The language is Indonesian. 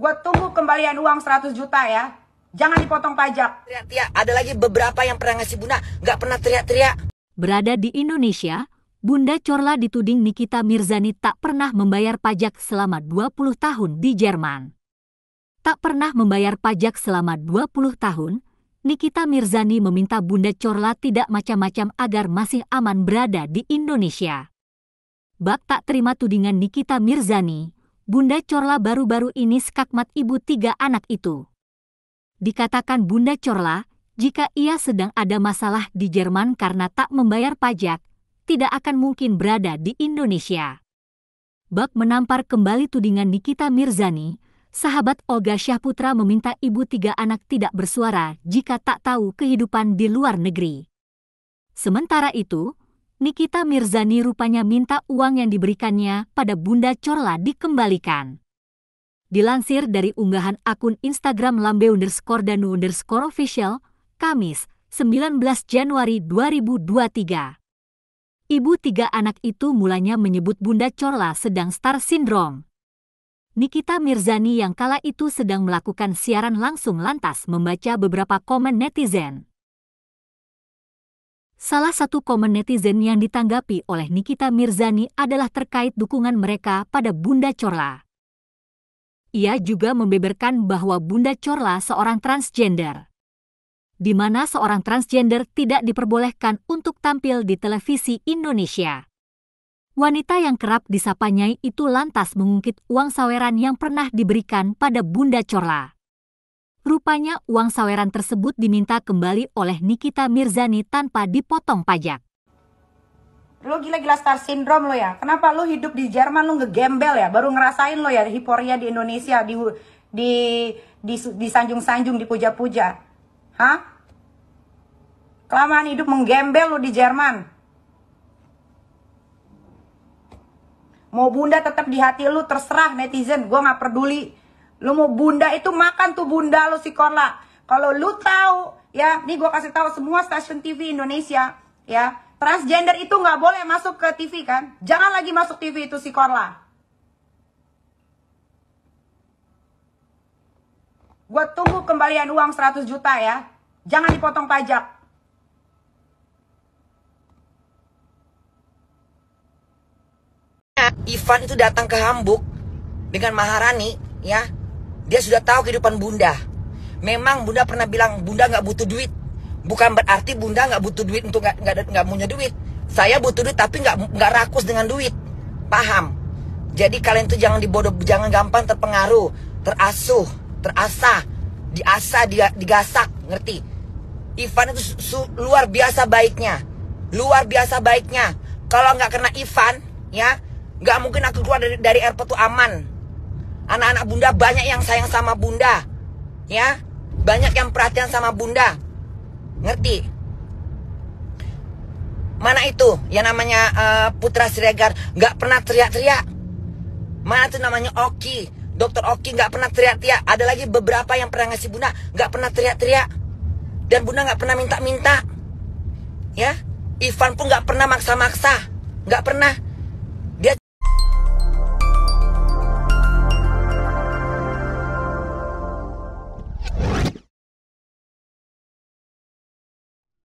Gue tunggu kembalian uang 100 juta ya. Jangan dipotong pajak. Teriak-teriak, ada lagi beberapa yang pernah ngasih Bunda, nggak pernah teriak-teriak. Berada di Indonesia, Bunda Corla dituding Nikita Mirzani tak pernah membayar pajak selama 20 tahun di Jerman. Tak pernah membayar pajak selama 20 tahun, Nikita Mirzani meminta Bunda Corla tidak macam-macam agar masih aman berada di Indonesia. Bak tak terima tudingan Nikita Mirzani, Bunda Corla baru-baru ini skakmat ibu tiga anak itu. Dikatakan Bunda Corla, jika ia sedang ada masalah di Jerman karena tak membayar pajak, tidak akan mungkin berada di Indonesia. Bab menampar kembali tudingan Nikita Mirzani, sahabat Olga Syahputra meminta ibu tiga anak tidak bersuara jika tak tahu kehidupan di luar negeri. Sementara itu, Nikita Mirzani rupanya minta uang yang diberikannya pada Bunda Corla dikembalikan. Dilansir dari unggahan akun Instagram lambe underscore dan underscore official, Kamis, 19 Januari 2023. Ibu tiga anak itu mulanya menyebut Bunda Corla sedang star syndrome. Nikita Mirzani yang kala itu sedang melakukan siaran langsung lantas membaca beberapa komen netizen. Salah satu komen netizen yang ditanggapi oleh Nikita Mirzani adalah terkait dukungan mereka pada Bunda Corla. Ia juga membeberkan bahwa Bunda Corla seorang transgender, di mana seorang transgender tidak diperbolehkan untuk tampil di televisi Indonesia. Wanita yang kerap disapanyai itu lantas mengungkit uang saweran yang pernah diberikan pada Bunda Corla. Rupanya uang saweran tersebut diminta kembali oleh Nikita Mirzani tanpa dipotong pajak. Lo gila-gila star syndrome lo ya. Kenapa lo hidup di Jerman lo ngegembel ya? Baru ngerasain lo ya hiporia di Indonesia di di di disanjung-sanjung dipuja-puja. Hah? Kelamaan hidup menggembel lo di Jerman. Mau bunda tetap di hati lu terserah netizen, gue nggak peduli. Lu mau bunda itu makan tuh bunda lu si Korla. Kalau lu tahu ya, nih gue kasih tahu semua stasiun TV Indonesia ya, transgender itu nggak boleh masuk ke TV kan? Jangan lagi masuk TV itu si Korla. Gue tunggu kembalian uang 100 juta ya. Jangan dipotong pajak. Ivan itu datang ke Hamburg dengan Maharani ya dia sudah tahu kehidupan bunda. Memang bunda pernah bilang bunda nggak butuh duit. Bukan berarti bunda nggak butuh duit untuk nggak nggak punya duit. Saya butuh duit tapi nggak nggak rakus dengan duit. Paham? Jadi kalian tuh jangan dibodoh, jangan gampang terpengaruh, terasuh, terasa, diasah, digasak, ngerti? Ivan itu luar biasa baiknya, luar biasa baiknya. Kalau nggak kena Ivan, ya nggak mungkin aku keluar dari, dari airport tuh aman. Anak-anak bunda banyak yang sayang sama bunda. Ya. Banyak yang perhatian sama bunda. Ngerti? Mana itu yang namanya uh, Putra Siregar nggak pernah teriak-teriak? Mana itu namanya Oki? Dokter Oki nggak pernah teriak-teriak. Ada lagi beberapa yang pernah ngasih bunda nggak pernah teriak-teriak. Dan bunda nggak pernah minta-minta. Ya, Ivan pun nggak pernah maksa-maksa, nggak pernah.